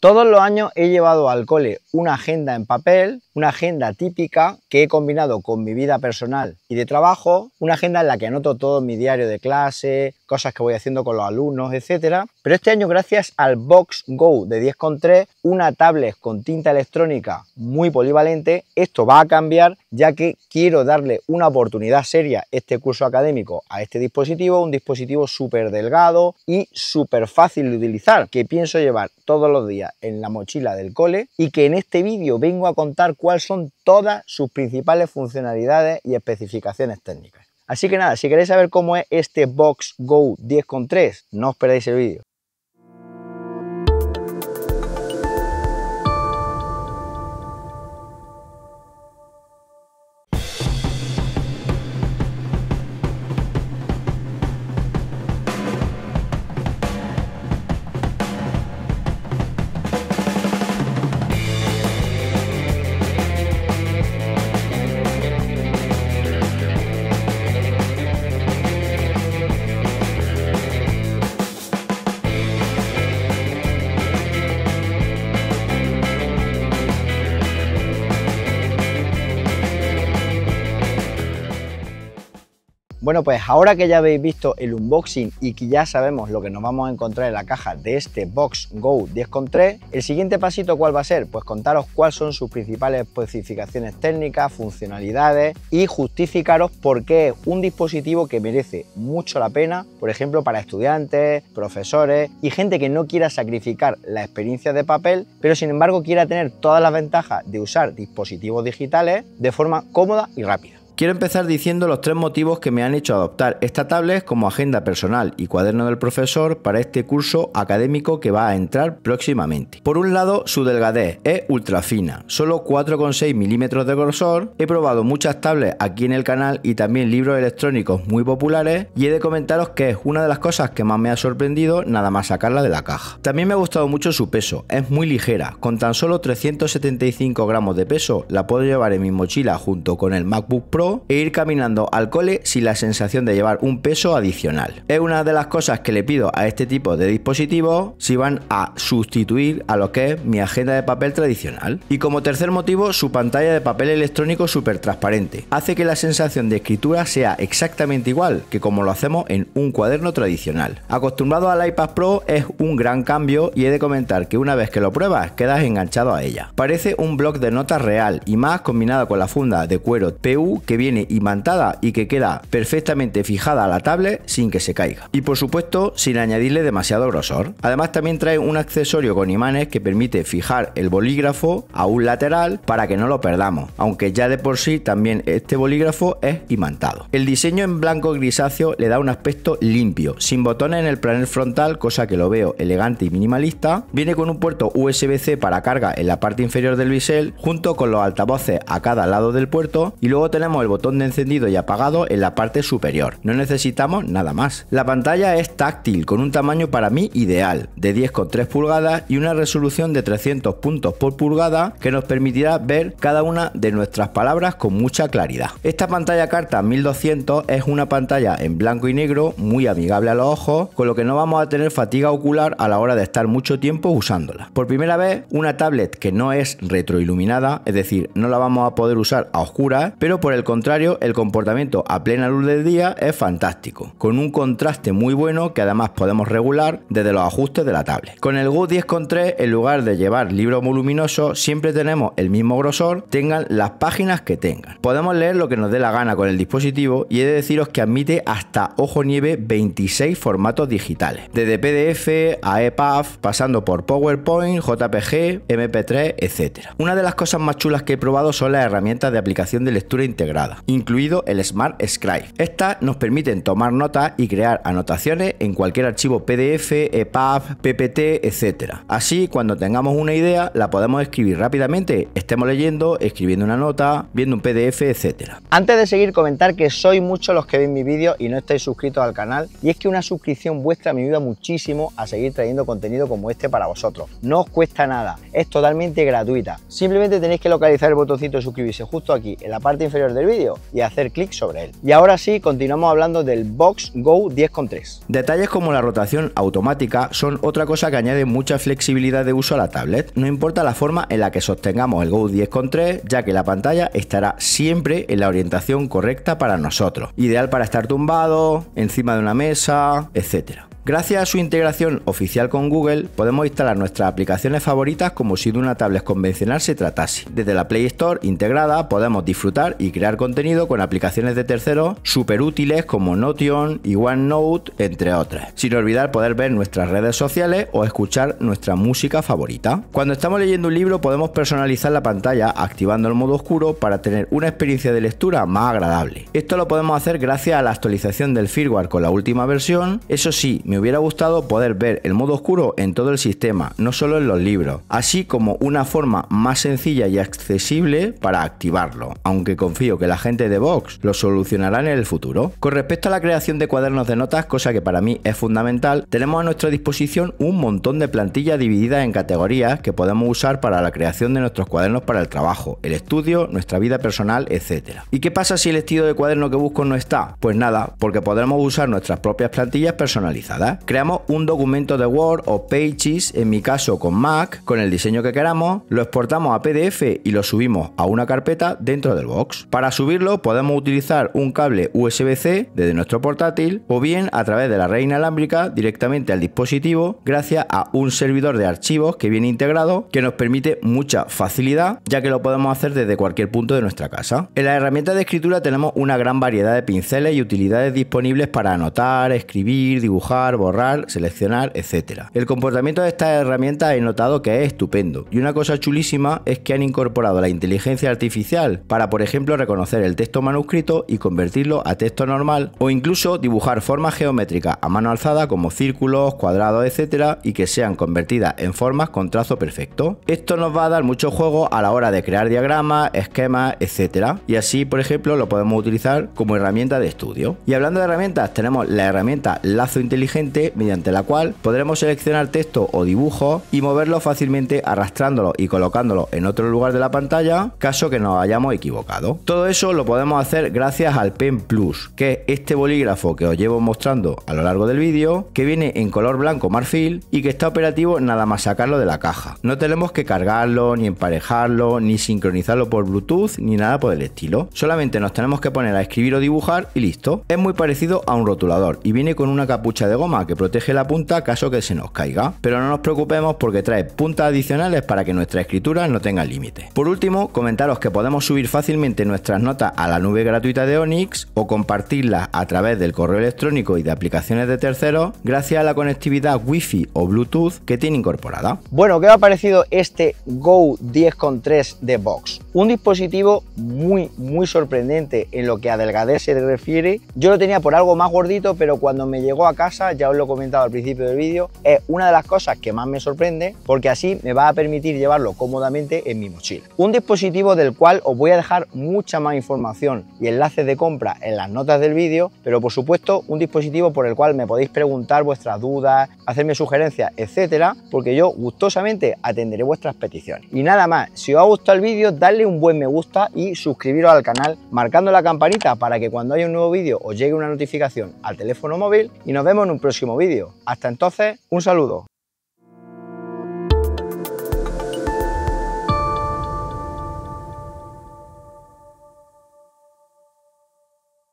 Todos los años he llevado al cole una agenda en papel, una agenda típica que he combinado con mi vida personal y de trabajo, una agenda en la que anoto todo mi diario de clase, cosas que voy haciendo con los alumnos, etc. Pero este año, gracias al Box Go de 10.3, una tablet con tinta electrónica muy polivalente, esto va a cambiar ya que quiero darle una oportunidad seria este curso académico a este dispositivo, un dispositivo súper delgado y súper fácil de utilizar, que pienso llevar todos los días en la mochila del cole y que en este vídeo vengo a contar cuáles son todas sus principales funcionalidades y especificaciones técnicas. Así que nada, si queréis saber cómo es este Box Go 10.3, no os perdáis el vídeo. Bueno, pues ahora que ya habéis visto el unboxing y que ya sabemos lo que nos vamos a encontrar en la caja de este Box Go 10.3, el siguiente pasito cuál va a ser? Pues contaros cuáles son sus principales especificaciones técnicas, funcionalidades y justificaros por qué es un dispositivo que merece mucho la pena, por ejemplo, para estudiantes, profesores y gente que no quiera sacrificar la experiencia de papel, pero sin embargo quiera tener todas las ventajas de usar dispositivos digitales de forma cómoda y rápida. Quiero empezar diciendo los tres motivos que me han hecho adoptar esta tablet como agenda personal y cuaderno del profesor para este curso académico que va a entrar próximamente. Por un lado, su delgadez es ultra fina, solo 4,6 milímetros de grosor. He probado muchas tablets aquí en el canal y también libros electrónicos muy populares y he de comentaros que es una de las cosas que más me ha sorprendido nada más sacarla de la caja. También me ha gustado mucho su peso, es muy ligera, con tan solo 375 gramos de peso la puedo llevar en mi mochila junto con el MacBook Pro e ir caminando al cole sin la sensación de llevar un peso adicional. Es una de las cosas que le pido a este tipo de dispositivos si van a sustituir a lo que es mi agenda de papel tradicional. Y como tercer motivo, su pantalla de papel electrónico súper transparente. Hace que la sensación de escritura sea exactamente igual que como lo hacemos en un cuaderno tradicional. Acostumbrado al iPad Pro es un gran cambio y he de comentar que una vez que lo pruebas quedas enganchado a ella. Parece un blog de notas real y más combinado con la funda de cuero PU que viene imantada y que queda perfectamente fijada a la tablet sin que se caiga. Y por supuesto sin añadirle demasiado grosor. Además también trae un accesorio con imanes que permite fijar el bolígrafo a un lateral para que no lo perdamos, aunque ya de por sí también este bolígrafo es imantado. El diseño en blanco grisáceo le da un aspecto limpio, sin botones en el panel frontal, cosa que lo veo elegante y minimalista. Viene con un puerto USB-C para carga en la parte inferior del bisel, junto con los altavoces a cada lado del puerto y luego tenemos el botón de encendido y apagado en la parte superior. No necesitamos nada más. La pantalla es táctil con un tamaño para mí ideal de 10,3 pulgadas y una resolución de 300 puntos por pulgada que nos permitirá ver cada una de nuestras palabras con mucha claridad. Esta pantalla carta 1200 es una pantalla en blanco y negro muy amigable a los ojos con lo que no vamos a tener fatiga ocular a la hora de estar mucho tiempo usándola. Por primera vez una tablet que no es retroiluminada, es decir, no la vamos a poder usar a oscuras, pero por el contrario, el comportamiento a plena luz del día es fantástico, con un contraste muy bueno que además podemos regular desde los ajustes de la tablet. Con el Go 10.3, en lugar de llevar libro voluminoso, siempre tenemos el mismo grosor, tengan las páginas que tengan. Podemos leer lo que nos dé la gana con el dispositivo y he de deciros que admite hasta ojo nieve 26 formatos digitales, desde PDF a EPUB, pasando por PowerPoint, JPG, MP3, etc. Una de las cosas más chulas que he probado son las herramientas de aplicación de lectura integral incluido el Smart Scribe. Estas nos permiten tomar notas y crear anotaciones en cualquier archivo PDF, EPUB, PPT, etcétera. Así, cuando tengamos una idea, la podemos escribir rápidamente, estemos leyendo, escribiendo una nota, viendo un PDF, etcétera. Antes de seguir, comentar que soy muchos los que ven mi vídeo y no estáis suscritos al canal, y es que una suscripción vuestra me ayuda muchísimo a seguir trayendo contenido como este para vosotros. No os cuesta nada, es totalmente gratuita. Simplemente tenéis que localizar el botoncito de suscribirse justo aquí, en la parte inferior del vídeo vídeo y hacer clic sobre él. Y ahora sí, continuamos hablando del Box Go 10.3. Detalles como la rotación automática son otra cosa que añade mucha flexibilidad de uso a la tablet. No importa la forma en la que sostengamos el Go 10.3, ya que la pantalla estará siempre en la orientación correcta para nosotros. Ideal para estar tumbado, encima de una mesa, etcétera. Gracias a su integración oficial con Google, podemos instalar nuestras aplicaciones favoritas como si de una tablet convencional se tratase. Desde la Play Store integrada podemos disfrutar y crear contenido con aplicaciones de terceros súper útiles como Notion y OneNote, entre otras. Sin olvidar poder ver nuestras redes sociales o escuchar nuestra música favorita. Cuando estamos leyendo un libro podemos personalizar la pantalla activando el modo oscuro para tener una experiencia de lectura más agradable. Esto lo podemos hacer gracias a la actualización del firmware con la última versión. Eso sí, me hubiera gustado poder ver el modo oscuro en todo el sistema, no solo en los libros, así como una forma más sencilla y accesible para activarlo, aunque confío que la gente de Vox lo solucionará en el futuro. Con respecto a la creación de cuadernos de notas, cosa que para mí es fundamental, tenemos a nuestra disposición un montón de plantillas divididas en categorías que podemos usar para la creación de nuestros cuadernos para el trabajo, el estudio, nuestra vida personal, etc. ¿Y qué pasa si el estilo de cuaderno que busco no está? Pues nada, porque podremos usar nuestras propias plantillas personalizadas. Creamos un documento de Word o Pages, en mi caso con Mac, con el diseño que queramos, lo exportamos a PDF y lo subimos a una carpeta dentro del box. Para subirlo podemos utilizar un cable USB-C desde nuestro portátil o bien a través de la red inalámbrica directamente al dispositivo gracias a un servidor de archivos que viene integrado que nos permite mucha facilidad ya que lo podemos hacer desde cualquier punto de nuestra casa. En la herramienta de escritura tenemos una gran variedad de pinceles y utilidades disponibles para anotar, escribir, dibujar, borrar, seleccionar, etcétera El comportamiento de esta herramienta he notado que es estupendo. Y una cosa chulísima es que han incorporado la inteligencia artificial para, por ejemplo, reconocer el texto manuscrito y convertirlo a texto normal o incluso dibujar formas geométricas a mano alzada como círculos, cuadrados, etcétera y que sean convertidas en formas con trazo perfecto. Esto nos va a dar mucho juego a la hora de crear diagramas, esquemas, etcétera Y así, por ejemplo, lo podemos utilizar como herramienta de estudio. Y hablando de herramientas, tenemos la herramienta lazo inteligente mediante la cual podremos seleccionar texto o dibujo y moverlo fácilmente arrastrándolo y colocándolo en otro lugar de la pantalla caso que nos hayamos equivocado. Todo eso lo podemos hacer gracias al Pen Plus, que es este bolígrafo que os llevo mostrando a lo largo del vídeo, que viene en color blanco marfil y que está operativo nada más sacarlo de la caja. No tenemos que cargarlo, ni emparejarlo, ni sincronizarlo por Bluetooth, ni nada por el estilo. Solamente nos tenemos que poner a escribir o dibujar y listo. Es muy parecido a un rotulador y viene con una capucha de goma que protege la punta caso que se nos caiga, pero no nos preocupemos porque trae puntas adicionales para que nuestra escritura no tenga límite. Por último, comentaros que podemos subir fácilmente nuestras notas a la nube gratuita de Onyx o compartirlas a través del correo electrónico y de aplicaciones de terceros gracias a la conectividad Wi-Fi o Bluetooth que tiene incorporada. Bueno, ¿qué ha parecido este Go 10.3 de Box? Un dispositivo muy, muy sorprendente en lo que a delgadez se refiere. Yo lo tenía por algo más gordito, pero cuando me llegó a casa ya os lo he comentado al principio del vídeo, es una de las cosas que más me sorprende porque así me va a permitir llevarlo cómodamente en mi mochila. Un dispositivo del cual os voy a dejar mucha más información y enlaces de compra en las notas del vídeo, pero por supuesto un dispositivo por el cual me podéis preguntar vuestras dudas, hacerme sugerencias, etcétera, porque yo gustosamente atenderé vuestras peticiones. Y nada más, si os ha gustado el vídeo, darle un buen me gusta y suscribiros al canal marcando la campanita para que cuando haya un nuevo vídeo os llegue una notificación al teléfono móvil y nos vemos en un próximo vídeo. Hasta entonces, un saludo.